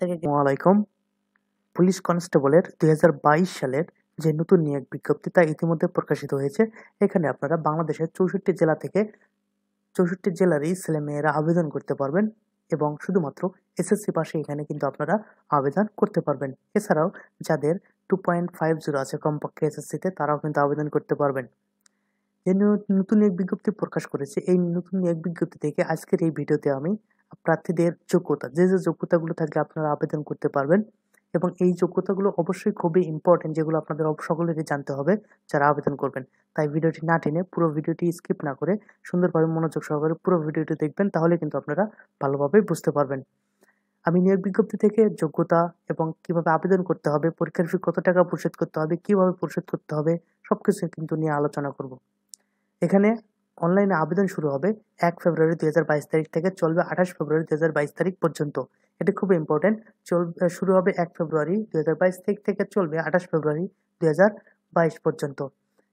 তাদেরকে আলাইকুম পুলিশ কনস্টেবলের দুই সালের যে নতুন নিয়োগ বিজ্ঞপ্তি তা ইতিমধ্যে প্রকাশিত হয়েছে এখানে আপনারা বাংলাদেশের চৌষট্টি জেলা থেকে চৌষট্টি জেলারই ছেলেমেয়েরা আবেদন করতে পারবেন এবং শুধুমাত্র এসএসসি পাশে এখানে কিন্তু আপনারা আবেদন করতে পারবেন এছাড়াও যাদের টু পয়েন্ট ফাইভ জিরো আছে কমপক্ষে এসএসসিতে তারাও কিন্তু আবেদন করতে পারবেন যে নতুন এক বিজ্ঞপ্তি প্রকাশ করেছে এই নতুন এক বিজ্ঞপ্তি থেকে আজকের এই ভিডিওতে আমি প্রার্থীদের যোগ্যতা যে যে যোগ্যতাগুলো থাকলে আপনারা আবেদন করতে পারবেন এবং এই যোগ্যতাগুলো অবশ্যই খুবই ইম্পর্টেন্ট যেগুলো আপনাদের সকলেরই জানতে হবে যারা আবেদন করবেন তাই ভিডিওটি না টেনে পুরো ভিডিওটি স্কিপ না করে সুন্দরভাবে মনোযোগ সহকারে পুরো ভিডিওটি দেখবেন তাহলে কিন্তু আপনারা ভালোভাবে বুঝতে পারবেন আমি নিয়োগ বিজ্ঞপ্তি থেকে যোগ্যতা এবং কিভাবে আবেদন করতে হবে পরীক্ষার ফি কত টাকা পরিশোধ করতে হবে কিভাবে পরিশোধ করতে হবে সব কিছু কিন্তু নিয়ে আলোচনা করব এখানে অনলাইনে আবেদন শুরু হবে এক ফেব্রুয়ারি দুই তারিখ থেকে চলবে আঠাশ ফেব্রুয়ারি দুই তারিখ পর্যন্ত এটি খুব ইম্পর্টেন্ট চল শুরু হবে এক ফেব্রুয়ারি দুই তারিখ থেকে চলবে আঠাশ ফেব্রুয়ারি দুই পর্যন্ত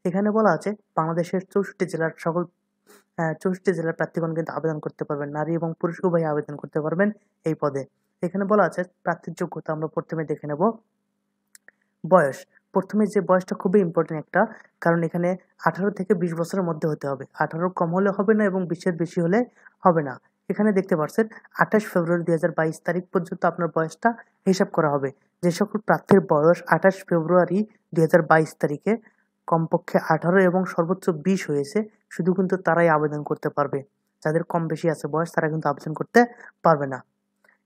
এখানে বলা আছে বাংলাদেশের চৌষট্টি জেলার সকল চৌষট্টি জেলার প্রার্থীগণ কিন্তু আবেদন করতে পারবেন নারী এবং পুরুষ উভয় আবেদন করতে পারবেন এই পদে এখানে বলা আছে প্রার্থীর যোগ্যতা আমরা প্রথমে দেখে নেব বয়স প্রথমে যে বয়সটা খুবই ইম্পর্টেন্ট একটা কারণ এখানে আঠারো থেকে বিশ বছরের মধ্যে হতে হবে আঠারো কম হলে হবে না এবং বিশের বেশি হলে হবে না এখানে দেখতে পাচ্ছেন আঠাশ ফেব্রুয়ারি দুই তারিখ পর্যন্ত আপনার বয়সটা হিসাব করা হবে যে সকল প্রার্থীর বয়স আঠাশ ফেব্রুয়ারি দুই তারিখে কমপক্ষে আঠারো এবং সর্বোচ্চ বিশ হয়েছে শুধু কিন্তু তারাই আবেদন করতে পারবে যাদের কম বেশি আছে বয়স তারা কিন্তু আবেদন করতে পারবে না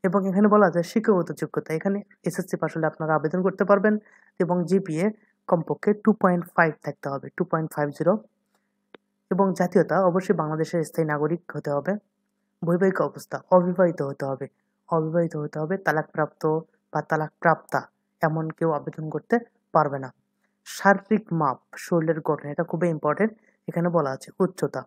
এবং এখানে বলা যায় শিক্ষাগত যোগ্যতা এখানে এসএসসি পাস হলে আপনারা আবেদন করতে পারবেন এবং জিপিএ কমপক্ষে টু পয়েন্ট ফাইভ থাকতে হবে টু পয়েন্ট ফাইভ জিরো এবং জাতীয়তা অবশ্যই বাংলাদেশের স্থায়ী নাগরিক হতে হবে বৈবাহিক অবস্থা অবিবাহিত হতে হবে অবিবাহিত হতে হবে তালাকপ্রাপ্ত বা তালাকপ্রাপ্তা এমন কেউ আবেদন করতে পারবে না শারীরিক মাপ শরীরের গঠন এটা খুবই ইম্পর্টেন্ট এখানে বলা আছে উচ্চতা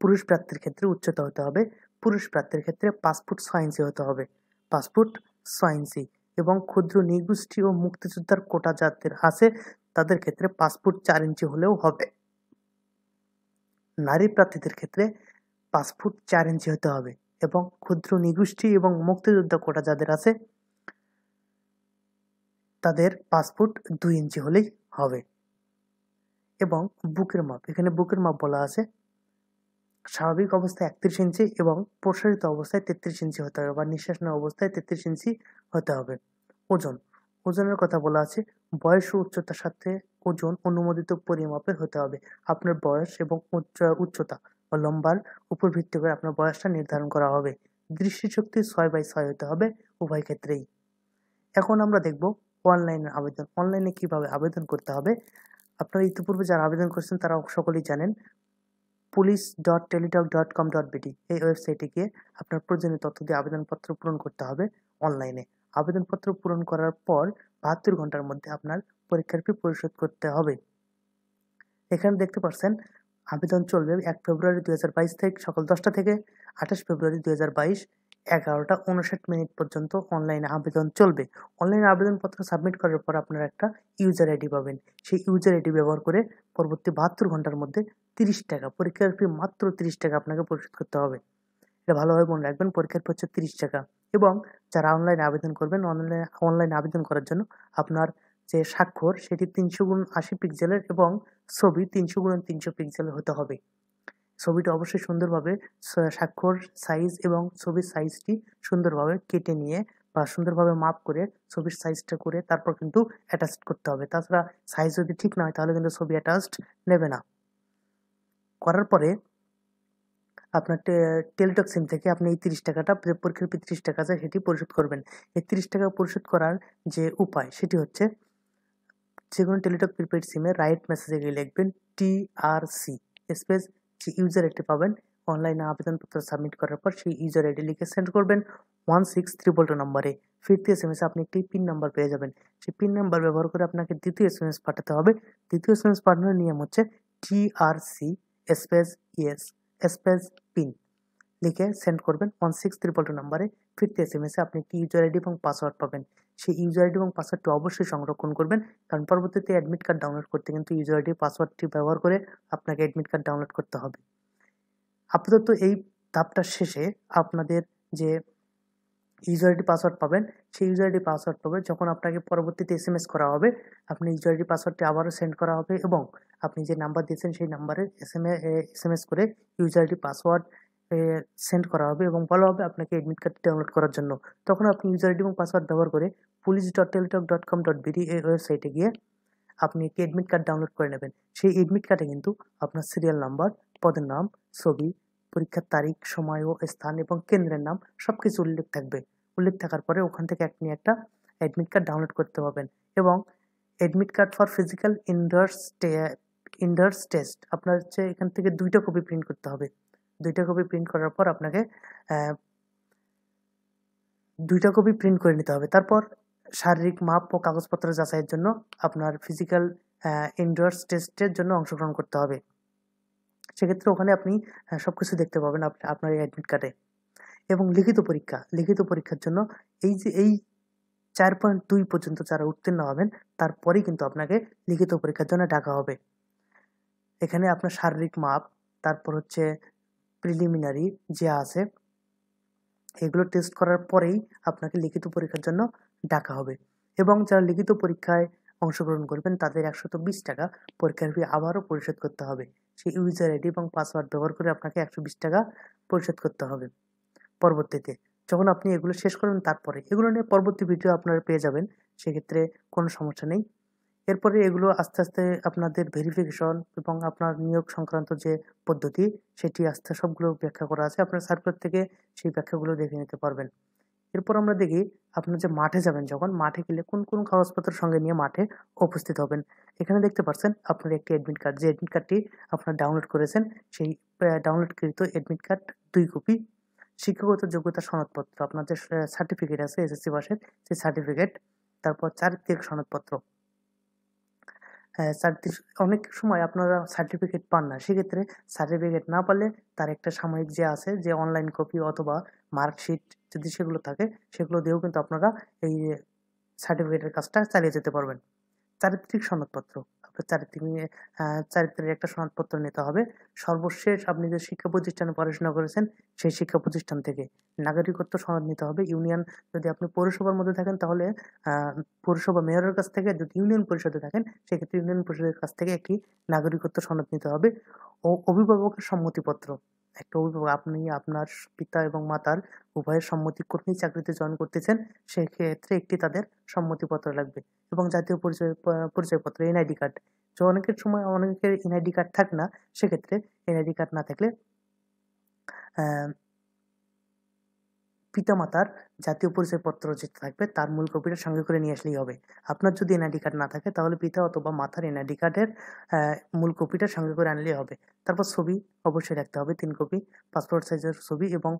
পুরুষ প্রাপ্তির ক্ষেত্রে উচ্চতা হতে হবে পুরুষ প্রার্থীর ক্ষেত্রে পাসপোর্ট ফুট ছয় ইঞ্চি হতে হবে পাসপোর্ট ফুট ছয় ইঞ্চি এবং ক্ষুদ্র নিগোষ্ঠী ও মুক্তিযোদ্ধার কোটা যাদের আছে তাদের ক্ষেত্রে পাসপোর্ট চার ইঞ্চি হলেও হবে নারী প্রার্থীদের ক্ষেত্রে পাসপোর্ট চার ইঞ্চি হতে হবে এবং ক্ষুদ্র নিগোষ্ঠী এবং মুক্তিযোদ্ধা কোটা যাদের আছে তাদের পাসপোর্ট দুই ইঞ্চি হলেই হবে এবং বুকের মাপ এখানে বুকের মাপ বলা আছে স্বাভাবিক অবস্থায় একত্রিশ ইঞ্চি এবং প্রসারিত অবস্থায় তেত্রিশ ইঞ্চি হতে হবে বা নিঃশ্বাস নেওয়া অবস্থায় তেত্রিশ ইঞ্চি হতে হবে ওজন ওজনের কথা বলা আছে বয়স ও উচ্চতার সাথে ওজন অনুমোদিত পরিমাপের হতে হবে আপনার বয়স এবং উচ্চতা বা লম্বার উপর ভিত্তি করে আপনার বয়সটা নির্ধারণ করা হবে দৃষ্টিশক্তি ছয় বাই ছয় হতে হবে উভয় ক্ষেত্রেই এখন আমরা দেখব অনলাইনের আবেদন অনলাইনে কিভাবে আবেদন করতে হবে আপনারা ইতিপূর্বে যারা আবেদন করছেন তারা সকলেই জানেন police dot Teletalk dot com dot BD এই ওয়েবসাইটে গিয়ে আপনার প্রয়োজনীয় তথ্য দিয়ে আবেদনপত্র পূরণ করতে হবে অনলাইনে আবেদনপত্র পূরণ করার পর বাহাত্তর ঘন্টার মধ্যে আপনার পরীক্ষার ফি পরিশোধ করতে হবে এখানে দেখতে পাচ্ছেন আবেদন চলবে এক ফেব্রুয়ারি দু হাজার বাইশ থেকে সকাল দশটা থেকে আঠাশ ফেব্রুয়ারি দু হাজার বাইশ এগারোটা উনষাট মিনিট পর্যন্ত অনলাইনে আবেদন চলবে অনলাইনে আবেদনপত্র সাবমিট করার পর আপনারা একটা ইউজার আইডি পাবেন সেই ইউজার আইডি ব্যবহার করে পরবর্তী বাহাত্তর ঘন্টার মধ্যে তিরিশ টাকা পরীক্ষার ফি মাত্র তিরিশ টাকা আপনাকে পরিশোধ করতে হবে এটা ভালোভাবে মনে রাখবেন পরীক্ষার ফি হচ্ছে তিরিশ টাকা এবং যারা অনলাইনে আবেদন করবেন অনলাইনে অনলাইনে আবেদন করার জন্য আপনার যে স্বাক্ষর সেটি তিনশো গুণ আশি পিক্সেলের এবং ছবি তিনশো গুণ তিনশো পিক্সেলের হতে হবে ছবিটা অবশ্যই সুন্দরভাবে স্বাক্ষর সাইজ এবং ছবির সাইজটি সুন্দরভাবে কেটে নিয়ে বা সুন্দরভাবে মাপ করে ছবির সাইজটা করে তারপর কিন্তু অ্যাটাচ করতে হবে তাছাড়া সাইজ যদি ঠিক না হয় তাহলে কিন্তু ছবি অ্যাটাচড নেবে না করার পরে আপনার টেলিটক সিম থেকে আপনি এই তিরিশ টাকাটা পরীক্ষার ফি তিরিশ টাকা আছে সেটি পরিশোধ করবেন এই তিরিশ টাকা পরিশোধ করার যে উপায় সেটি হচ্ছে যে কোনো টেলিটক প্রিপেড সিমে রাইট মেসেজে গিয়ে লিখবেন টিআরসি স্পেস যে ইউজার আইডি পাবেন অনলাইনে আবেদনপত্র সাবমিট করার পর সেই ইউজার আইডি লিখে সেন্ড করবেন ওয়ান সিক্স ট্রিপল টু নম্বরে ফিফথ এস এম এস আপনি একটি পিন নাম্বার পেয়ে যাবেন সেই পিন নাম্বার ব্যবহার করে আপনাকে দ্বিতীয় এস এম এস পাঠাতে হবে দ্বিতীয় এস এম এস পাঠানোর নিয়ম হচ্ছে TRC space yes space PIN লিখে সেন্ড করবেন ওয়ান সিক্স ত্রিপল টু নাম্বারে ফিরতে এস এম এসে আপনি একটি ইউজার আইডি এবং পাসওয়ার্ড পাবেন সেই ইউজার আইডি এবং পাসওয়ার্ডটি অবশ্যই সংরক্ষণ করবেন কারণ পরবর্তীতে অ্যাডমিট কার্ড ডাউনলোড করতে কিন্তু ইউজার আইডি পাসওয়ার্ডটি ব্যবহার করে আপনাকে অ্যাডমিট কার্ড ডাউনলোড করতে হবে আপাতত এই ধাপটার শেষে আপনাদের যে ইউজার আইডি পাসওয়ার্ড পাবেন সেই ইউজার আইডি পাসওয়ার্ড পাবে যখন আপনাকে পরবর্তীতে এস এম এস করা হবে আপনি ইউজার আইডি পাসওয়ার্ডটি আবারও সেন্ড করা হবে এবং আপনি যে নাম্বার দিয়েছেন সেই নাম্বারে S M S M S করে ইউজার আইডি পাসওয়ার্ড সেন্ড করা হবে এবং বলা হবে আপনাকে অ্যাডমিট কার্ড ডাউনলোড করার জন্য তখন আপনি ইউজার আইডি এবং পাসওয়ার্ড ব্যবহার করে police dot Teletalk dot com dot BD এই ওয়েবসাইটে গিয়ে আপনি একটি অ্যাডমিট কার্ড ডাউনলোড করে নেবেন সেই অ্যাডমিট কার্ডে কিন্তু আপনার সিরিয়াল নাম্বার পদের নাম ছবি পরীক্ষার তারিখ সময় ও স্থান এবং কেন্দ্রের নাম সব কিছু উল্লেখ থাকবে উল্লেখ থাকার পরে ওখান থেকে আপনি একটা অ্যাডমিট কার্ড ডাউনলোড করতে পারবেন এবং admit card for physical endurance endurance test আপনার হচ্ছে এখান থেকে দুইটা কপি প্রিন্ট করতে হবে দুইটা কপি প্রিন্ট করার পর আপনাকে দুইটা কপি প্রিন্ট করে নিতে হবে তারপর শারীরিক মাপ ও কাগজপত্র যাচাইয়ের জন্য আপনার ফিজিক্যাল ইন্ডোর্স টেস্টের জন্য অংশগ্রহণ করতে হবে সেক্ষেত্রে ওখানে আপনি সব কিছু দেখতে পাবেন আপনার এই অ্যাডমিট কার্ডে এবং লিখিত পরীক্ষা লিখিত পরীক্ষার জন্য এই যে এই চার পয়েন্ট দুই পর্যন্ত যারা উত্তীর্ণ হবেন তারপরেই কিন্তু আপনাকে লিখিত পরীক্ষার জন্য ডাকা হবে এখানে আপনার শারীরিক মাপ তারপর হচ্ছে প্রিলিমিনারি যে আছে এগুলো টেস্ট করার পরেই আপনাকে লিখিত পরীক্ষার জন্য ডাকা হবে এবং যারা লিখিত পরীক্ষায় অংশগ্রহণ করবেন তাদের একশত বিশ টাকা পরীক্ষার ফি আবারও পরিশোধ করতে হবে সেই ইউজার আইডি এবং পাসওয়ার্ড ব্যবহার করে আপনাকে একশো বিশ টাকা পরিশোধ করতে হবে পরবর্তীতে যখন আপনি এগুলো শেষ করবেন তারপরে এগুলো নিয়ে পরবর্তী ভিডিও আপনারা পেয়ে যাবেন সেক্ষেত্রে কোনো সমস্যা নেই এরপরে এগুলো আস্তে আস্তে আপনাদের ভেরিফিকেশন এবং আপনার নিয়োগ সংক্রান্ত যে পদ্ধতি সেটি আস্তে সবগুলো ব্যাখ্যা করা আছে আপনার সার্কুলার থেকে সেই ব্যাখ্যাগুলো দেখে নিতে পারবেন এরপর আমরা দেখি আপনার যে মাঠে যাবেন যখন মাঠে গেলে কোন কোন কাগজপত্র সঙ্গে নিয়ে মাঠে উপস্থিত হবেন এখানে দেখতে পাচ্ছেন আপনার একটি অ্যাডমিট কার্ড যে অ্যাডমিট কার্ডটি আপনার ডাউনলোড করেছেন সেই ডাউনলোডকৃত অ্যাডমিট কার্ড দুই কপি শিক্ষাগত যোগ্যতা সনদপত্র আপনার যে সার্টিফিকেট আছে এসএসসি পাশের সেই সার্টিফিকেট তারপর চারিত্রিক সনদপত্র হ্যাঁ, অনেক সময় আপনারা সার্টিফিকেট পান না সেক্ষেত্রে সার্টিফিকেট না পালে তার একটা সাময়িক যে আছে যে অনলাইন কপি অথবা মার্কশিট যদি সেগুলো থাকে সেগুলো দিয়েও কিন্তু আপনারা এই সার্টিফিকেটের কাজটা চালিয়ে যেতে পারবেন চারিত্রিক সনদপত্র চারিত্রিক চারিত্রিক একটা সনদপত্র নিতে হবে সর্বশেষ আপনি যে শিক্ষা প্রতিষ্ঠানে পড়াশোনা করেছেন সেই শিক্ষা প্রতিষ্ঠান থেকে নাগরিকত্ব সনদ নিতে হবে ইউনিয়ন যদি আপনি পৌরসভার মধ্যে থাকেন তাহলে পৌরসভা মেয়রের কাছ থেকে যদি ইউনিয়ন পরিষদে থাকেন সেক্ষেত্রে ইউনিয়ন পরিষদের কাছ থেকে একটি নাগরিকত্ব সনদ নিতে হবে ও অভিভাবকের সম্মতিপত্র একটা অভিভাবক আপনি আপনার পিতা এবং মাতার উভয়ের সম্মতিক্রমে চাকরিতে জয়েন করতেছেন সেক্ষেত্রে একটি তাদের সম্মতিপত্র লাগবে এবং জাতীয় পরিচয় পরিচয়পত্র এনআইডি কার্ড তো অনেকের সময় অনেকের এনআইডি কার্ড থাকে না সেক্ষেত্রে এনআইডি কার্ড না থাকলে পিতামাতার জাতীয় পরিচয়পত্র যেটা থাকবে তার মূল কপিটা সঙ্গে করে নিয়ে আসলেই হবে আপনার যদি এনআইডি কার্ড না থাকে তাহলে পিতা অথবা মাথার এনআইডি কার্ডের মূল কপিটা সঙ্গে করে আনলেই হবে তারপর ছবি অবশ্যই রাখতে হবে তিন কপি পাসপোর্ট সাইজের ছবি এবং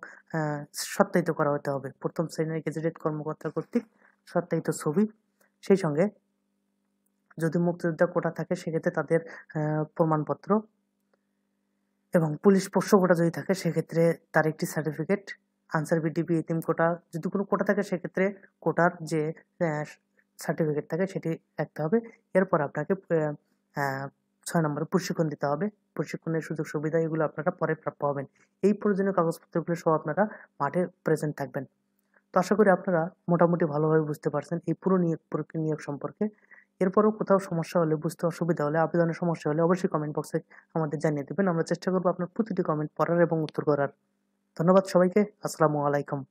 সত্যায়িত করা হতে হবে প্রথম শ্রেণীর গেজেটেড কর্মকর্তা কর্তৃক সত্যায়িত ছবি সেই সঙ্গে যদি মুক্তিযোদ্ধা কোটা থাকে সেক্ষেত্রে তাদের প্রমাণপত্র এবং পুলিশ পোষ্য কোটা যদি থাকে সেক্ষেত্রে তার একটি সার্টিফিকেট আনসার বিডিপি এতিম কোটা যদি কোনো কোটা থাকে সেক্ষেত্রে কোটার যে সার্টিফিকেট থাকে সেটি রাখতে হবে এরপর আপনাকে ছয় নম্বরে প্রশিক্ষণ দিতে হবে প্রশিক্ষণের সুযোগ সুবিধা এগুলো আপনারা পরে প্রাপ্য হবেন এই প্রয়োজনীয় কাগজপত্রগুলো সব আপনারা মাঠে প্রেজেন্ট থাকবেন তো আশা করি আপনারা মোটামুটি ভালোভাবে বুঝতে পারছেন এই পুরো নিয়োগ প্রক্রিয়া নিয়োগ সম্পর্কে এরপরও কোথাও সমস্যা হলে বুঝতে অসুবিধা হলে আবেদনের সমস্যা হলে অবশ্যই কমেন্ট বক্সে আমাদের জানিয়ে দেবেন আমরা চেষ্টা করবো আপনার প্রতিটি কমেন্ট পড়ার এবং উত্তর করার ধন্যবাদ সবাইকে আসসালামু আলাইকুম